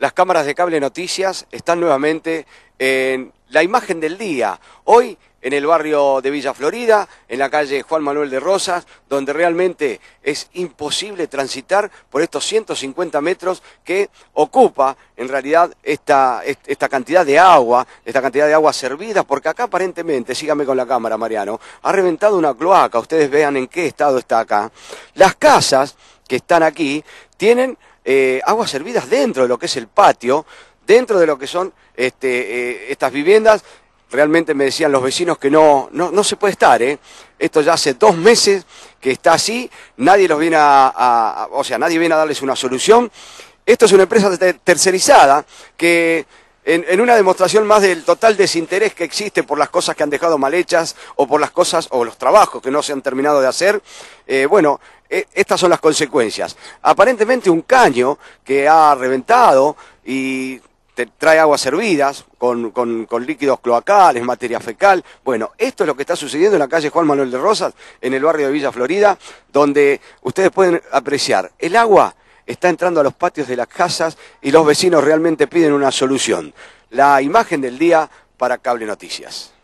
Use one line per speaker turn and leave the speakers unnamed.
Las cámaras de cable noticias están nuevamente en la imagen del día. Hoy en el barrio de Villa Florida, en la calle Juan Manuel de Rosas, donde realmente es imposible transitar por estos 150 metros que ocupa en realidad esta, esta cantidad de agua, esta cantidad de agua servida, porque acá aparentemente, sígame con la cámara Mariano, ha reventado una cloaca, ustedes vean en qué estado está acá. Las casas que están aquí tienen eh, aguas servidas dentro de lo que es el patio, dentro de lo que son este, eh, estas viviendas. Realmente me decían los vecinos que no, no, se puede estar, ¿eh? Esto ya hace dos meses que está así, nadie los viene a, o sea, nadie viene a darles una solución. Esto es una empresa tercerizada que en, una demostración más del total desinterés que existe por las cosas que han dejado mal hechas o por las cosas o los trabajos que no se han terminado de hacer, eh, bueno, e, estas son las consecuencias. Aparentemente un caño que ha reventado y te trae aguas hervidas con, con, líquidos cloacales, materia fecal. Bueno, esto es lo que está sucediendo en la calle Juan Manuel de Rosas, en el barrio de Villa Florida, donde ustedes pueden apreciar el agua está entrando a los patios de las casas y los vecinos realmente piden una solución. La imagen del día para Cable Noticias.